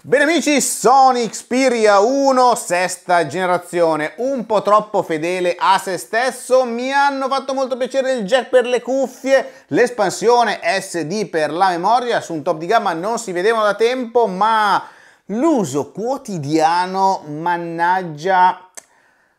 Bene amici, Sony Xperia 1, sesta generazione, un po' troppo fedele a se stesso, mi hanno fatto molto piacere il jack per le cuffie, l'espansione SD per la memoria, su un top di gamma non si vedevano da tempo, ma l'uso quotidiano, mannaggia,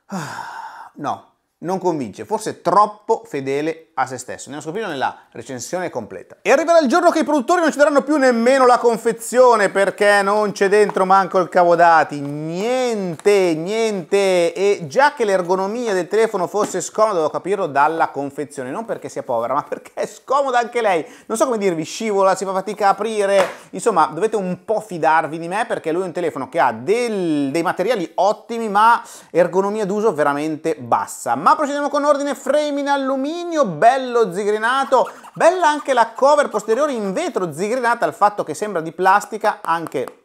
ah, no, non convince, forse troppo fedele a se stesso. Andiamo a scoprirlo nella recensione completa. E arriverà il giorno che i produttori non ci daranno più nemmeno la confezione perché non c'è dentro manco il cavodati. Niente, niente. E già che l'ergonomia del telefono fosse scomoda, devo capirlo dalla confezione. Non perché sia povera, ma perché è scomoda anche lei. Non so come dirvi, scivola, si fa fatica a aprire. Insomma, dovete un po' fidarvi di me perché lui è un telefono che ha del, dei materiali ottimi ma ergonomia d'uso veramente bassa. Ma procediamo con ordine frame in alluminio. Beh, bello zigrinato, bella anche la cover posteriore in vetro zigrinata, al fatto che sembra di plastica anche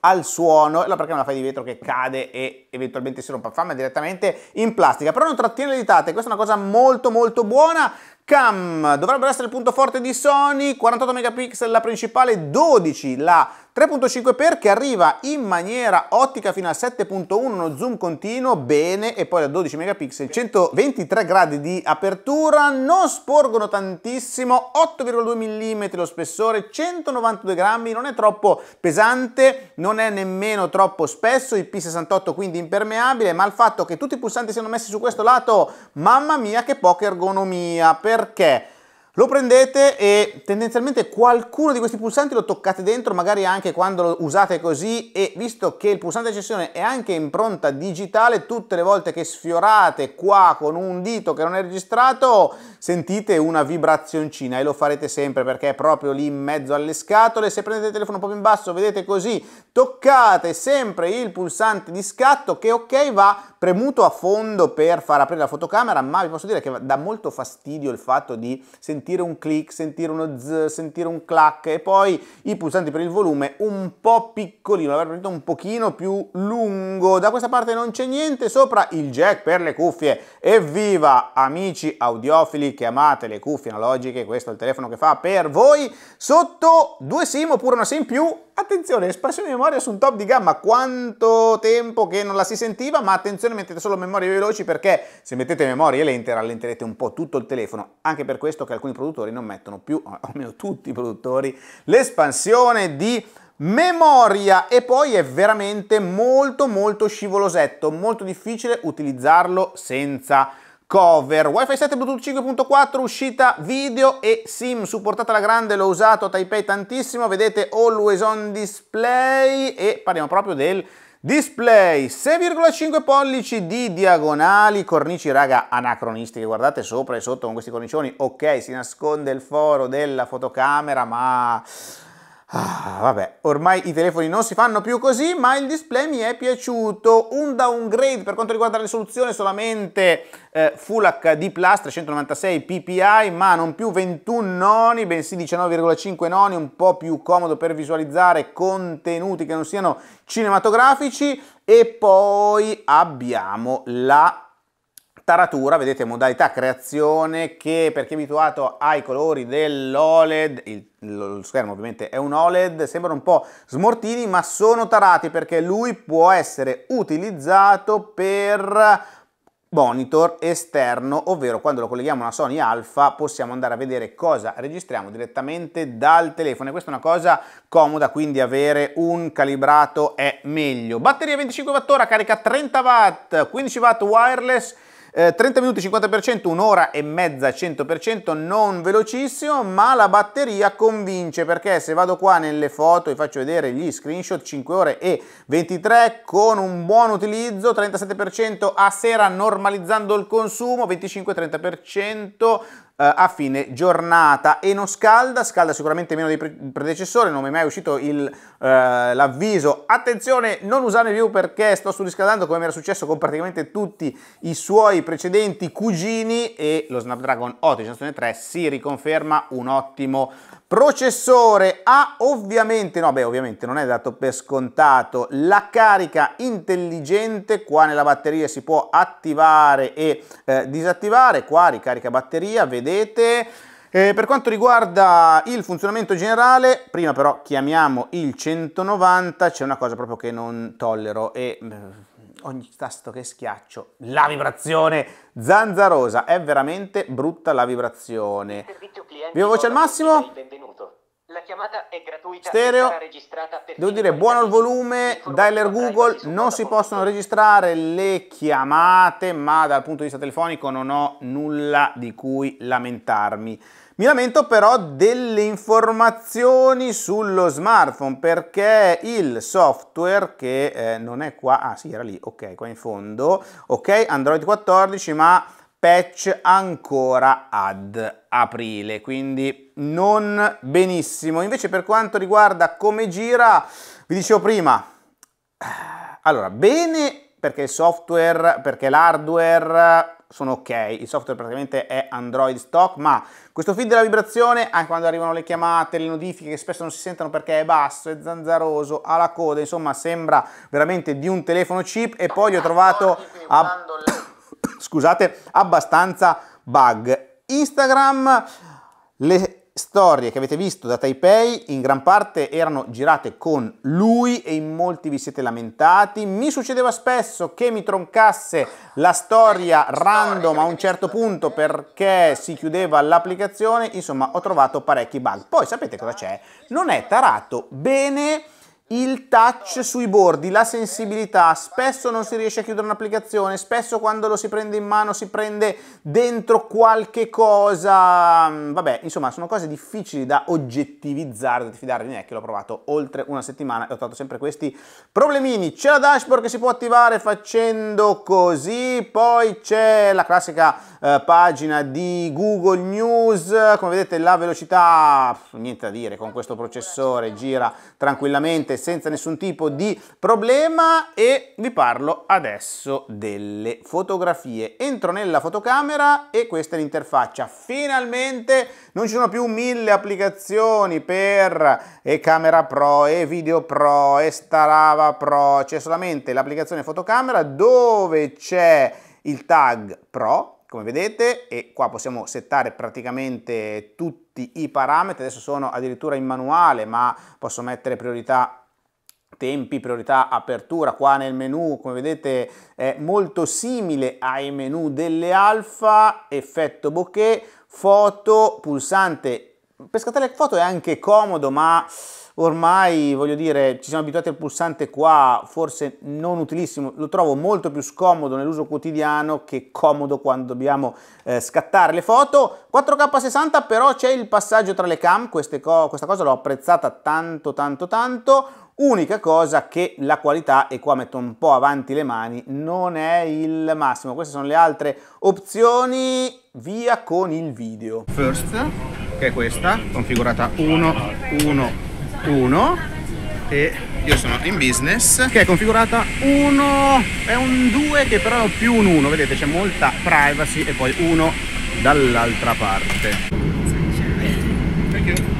al suono, allora perché non la fai di vetro che cade e eventualmente si rompa, fammi direttamente in plastica, però non trattiene le ditate, questa è una cosa molto molto buona, cam dovrebbe essere il punto forte di Sony, 48 megapixel la principale, 12 la 3.5x che arriva in maniera ottica fino a 7.1, uno zoom continuo, bene, e poi da 12 megapixel, 123 gradi di apertura, non sporgono tantissimo, 8,2 mm lo spessore, 192 grammi, non è troppo pesante, non è nemmeno troppo spesso, il P68 quindi impermeabile, ma il fatto che tutti i pulsanti siano messi su questo lato, mamma mia che poca ergonomia, perché? Lo prendete e tendenzialmente qualcuno di questi pulsanti lo toccate dentro, magari anche quando lo usate così e visto che il pulsante accessione è anche impronta digitale, tutte le volte che sfiorate qua con un dito che non è registrato sentite una vibrazioncina e lo farete sempre perché è proprio lì in mezzo alle scatole. Se prendete il telefono proprio in basso, vedete così, toccate sempre il pulsante di scatto che ok va premuto a fondo per far aprire la fotocamera, ma vi posso dire che dà molto fastidio il fatto di sentire un click, sentire uno zzz, sentire un clack e poi i pulsanti per il volume un po' piccolino, l'avrei preferito un pochino più lungo. Da questa parte non c'è niente, sopra il jack per le cuffie. Evviva amici audiofili quindi chiamate le cuffie analogiche, questo è il telefono che fa per voi, sotto due SIM oppure una SIM più, attenzione, espansione di memoria su un top di gamma, quanto tempo che non la si sentiva, ma attenzione mettete solo memorie veloci perché se mettete memorie lente rallenterete un po' tutto il telefono, anche per questo che alcuni produttori non mettono più, almeno tutti i produttori, l'espansione di memoria e poi è veramente molto molto scivolosetto, molto difficile utilizzarlo senza cover. Wi-Fi 7 Bluetooth 5.4, uscita video e SIM supportata alla grande, l'ho usato a Taipei tantissimo, vedete always on display e parliamo proprio del Display 6,5 pollici di diagonali, cornici raga anacronistiche, guardate sopra e sotto con questi cornicioni, ok si nasconde il foro della fotocamera ma Ah, vabbè, ormai i telefoni non si fanno più così, ma il display mi è piaciuto. Un downgrade per quanto riguarda la risoluzione solamente eh, Full HD Plus 396 ppi, ma non più 21 noni, bensì 19,5 noni, un po' più comodo per visualizzare contenuti che non siano cinematografici. E poi abbiamo la taratura, vedete modalità creazione che per chi è abituato ai colori dell'OLED, lo schermo ovviamente è un OLED, sembrano un po' smortini ma sono tarati perché lui può essere utilizzato per monitor esterno, ovvero quando lo colleghiamo a una Sony Alpha possiamo andare a vedere cosa registriamo direttamente dal telefono e questa è una cosa comoda, quindi avere un calibrato è meglio. Batteria 25 Wh, carica 30 Watt, 15 Watt wireless, eh, 30 minuti 50%, un'ora e mezza 100%, non velocissimo, ma la batteria convince perché se vado qua nelle foto e faccio vedere gli screenshot 5 ore e 23 con un buon utilizzo, 37% a sera normalizzando il consumo, 25-30% eh, a fine giornata e non scalda, scalda sicuramente meno dei predecessori, non mi è mai uscito il, eh, l'avviso, attenzione non usarne più perché sto surriscaldando come era successo con praticamente tutti i suoi precedenti cugini e lo Snapdragon 8 generazione 3 si riconferma un ottimo processore, ha ovviamente, no beh ovviamente non è dato per scontato, la carica intelligente, qua nella batteria si può attivare e eh, disattivare, qua ricarica batteria, vedete vedete. Eh, per quanto riguarda il funzionamento generale, prima però chiamiamo il 190, c'è una cosa proprio che non tollero e eh, ogni tasto che schiaccio, la vibrazione zanzarosa, è veramente brutta la vibrazione. Viva voce al massimo chiamata è gratuita Stereo. Devo dire buono il volume, dialer Google, non si possono registrare le chiamate, ma dal punto di vista telefonico non ho nulla di cui lamentarmi. Mi lamento però delle informazioni sullo smartphone perché il software che eh, non è qua, ah sì era lì, ok, qua in fondo, ok, Android 14 ma patch ancora ad aprile, quindi non benissimo. Invece per quanto riguarda come gira, vi dicevo prima, eh, allora bene perché il software, perché l'hardware sono ok, il software praticamente è Android stock, ma questo feed della vibrazione, anche quando arrivano le chiamate, le notifiche che spesso non si sentono perché è basso, è zanzaroso, ha la coda, insomma sembra veramente di un telefono chip e poi gli ho trovato... A scusate, abbastanza bug. Instagram, le storie che avete visto da Taipei in gran parte erano girate con lui e in molti vi siete lamentati. Mi succedeva spesso che mi troncasse la storia random a un certo punto perché si chiudeva l'applicazione, insomma ho trovato parecchi bug. Poi sapete cosa c'è? Non è tarato bene il touch sui bordi, la sensibilità, spesso non si riesce a chiudere un'applicazione, spesso quando lo si prende in mano si prende dentro qualche cosa, vabbè, insomma sono cose difficili da oggettivizzare, da diffidare di me che l'ho provato oltre una settimana e ho trovato sempre questi problemini. C'è la dashboard che si può attivare facendo così, poi c'è la classica eh, pagina di Google News, come vedete la velocità, niente da dire, con questo processore gira tranquillamente assolutamente senza nessun tipo di problema e vi parlo adesso delle fotografie. Entro nella fotocamera e questa è l'interfaccia. Finalmente non ci sono più mille applicazioni per e eh, Camera Pro e eh, Video Pro e eh, Starava Pro, c'è solamente l'applicazione fotocamera dove c'è il tag Pro come vedete e qua possiamo settare praticamente tutti i parametri adesso sono addirittura in manuale ma posso mettere priorità tempi, priorità, apertura, qua nel menu come vedete è molto simile ai menu delle alfa, effetto bokeh, foto, pulsante, pescatele foto è anche comodo ma ormai voglio dire ci siamo abituati al pulsante qua forse non utilissimo lo trovo molto più scomodo nell'uso quotidiano che comodo quando dobbiamo eh, scattare le foto 4k 60 però c'è il passaggio tra le cam co questa cosa l'ho apprezzata tanto tanto tanto Unica cosa che la qualità, e qua metto un po' avanti le mani, non è il massimo. Queste sono le altre opzioni. Via con il video. First, che è questa, configurata 1, 1, 1 e io sono in business che è configurata 1 è un 2 che però è più un 1 vedete c'è molta privacy e poi 1 dall'altra parte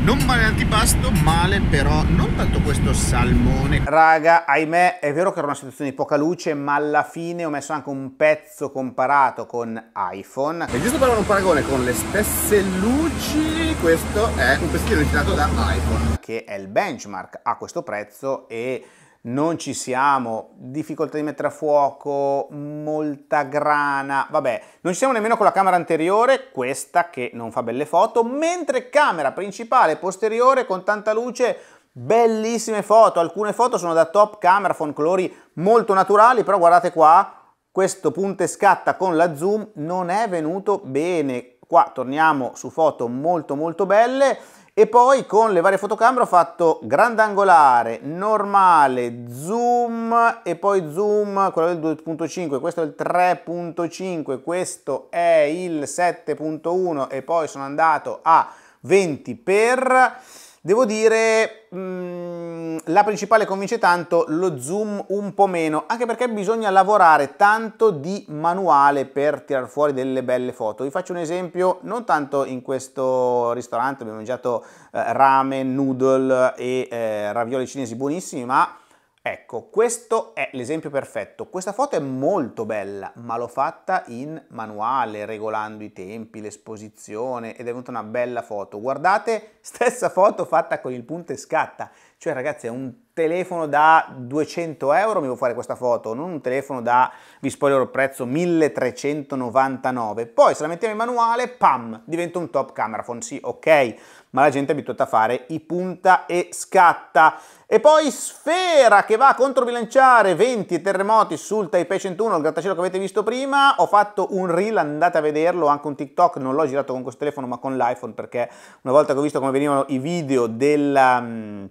non male l'antipasto, male però non tanto questo salmone. Raga, ahimè, è vero che era una situazione di poca luce, ma alla fine ho messo anche un pezzo comparato con iPhone. E giusto per fare un paragone con le stesse luci, questo è un pezzettino ritirato da iPhone. Che è il benchmark a questo prezzo e non ci siamo, difficoltà di mettere a fuoco, molta grana, vabbè, non ci siamo nemmeno con la camera anteriore, questa che non fa belle foto, mentre camera principale e posteriore con tanta luce, bellissime foto, alcune foto sono da top camera, con colori molto naturali, però guardate qua, questo punte scatta con la zoom non è venuto bene, qua torniamo su foto molto molto belle, e poi con le varie fotocamere ho fatto grandangolare, normale, zoom e poi zoom, quello del 2.5, questo è il 3.5, questo è il 7.1 e poi sono andato a 20 per Devo dire, mh, mm, la principale convince tanto, lo zoom un po' meno, anche perché bisogna lavorare tanto di manuale per tirar fuori delle belle foto. Vi faccio un esempio, non tanto in questo ristorante, abbiamo mangiato eh, ramen, noodle e eh, ravioli cinesi buonissimi, ma Ecco, questo è l'esempio perfetto. Questa foto è molto bella, ma l'ho fatta in manuale, regolando i tempi, l'esposizione, ed è venuta una bella foto. Guardate, stessa foto fatta con il punto e scatta. Cioè, ragazzi, è un telefono da 200 euro mi devo fare questa foto, non un telefono da, vi spoilerò il prezzo, 1399. Poi se la mettiamo in manuale, pam, diventa un top camera phone, sì, ok, ma la gente è abituata a fare i punta e scatta. E poi Sfera che va a controbilanciare 20 terremoti sul Taipei 101, il grattacielo che avete visto prima. Ho fatto un reel, andate a vederlo, anche un TikTok, non l'ho girato con questo telefono ma con l'iPhone perché una volta che ho visto come venivano i video della mm,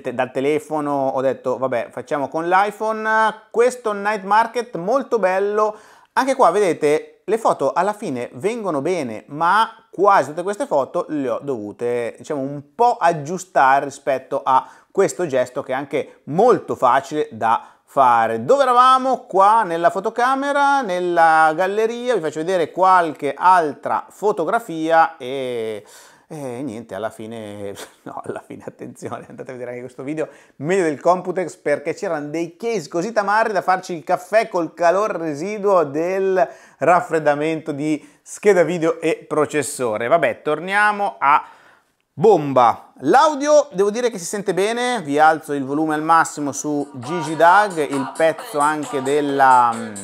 te- dal telefono ho detto vabbè facciamo con l'iPhone questo night market molto bello anche qua vedete le foto alla fine vengono bene ma quasi tutte queste foto le ho dovute diciamo un po' aggiustare rispetto a questo gesto che è anche molto facile da fare. Dove eravamo? Qua nella fotocamera, nella galleria, vi faccio vedere qualche altra fotografia e e niente, alla fine, no, alla fine attenzione, andate a vedere anche questo video, meglio del Computex perché c'erano dei case così tamarri da farci il caffè col calore residuo del raffreddamento di scheda video e processore. Vabbè, torniamo a bomba. L'audio devo dire che si sente bene, vi alzo il volume al massimo su Gigi Dag, il pezzo anche della mm,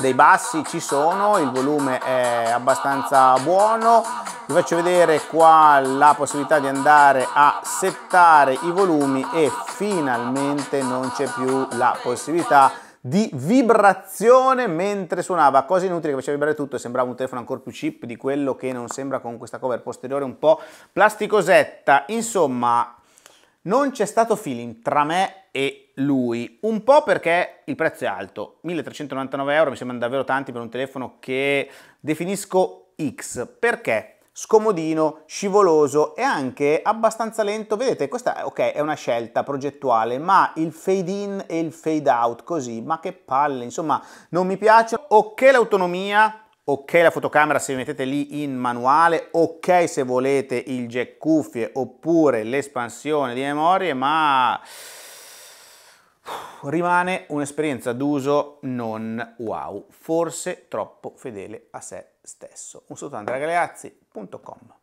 dei bassi ci sono, il volume è abbastanza buono. Vi faccio vedere qua la possibilità di andare a settare i volumi e finalmente non c'è più la possibilità di vibrazione mentre suonava, cosa inutile che faceva vibrare tutto, e sembrava un telefono ancora più cheap di quello che non sembra con questa cover posteriore un po' plasticosetta, insomma non c'è stato feeling tra me e lui, un po' perché il prezzo è alto, 1399 euro mi sembrano davvero tanti per un telefono che definisco X, perché scomodino, scivoloso e anche abbastanza lento. Vedete, questa ok, è una scelta progettuale, ma il fade in e il fade out così, ma che palle, insomma, non mi piace. Ok l'autonomia, ok la fotocamera se vi mettete lì in manuale, ok se volete il jack cuffie oppure l'espansione di memorie, ma rimane un'esperienza d'uso non wow, forse troppo fedele a se stesso. Un soltanto ragazzi.com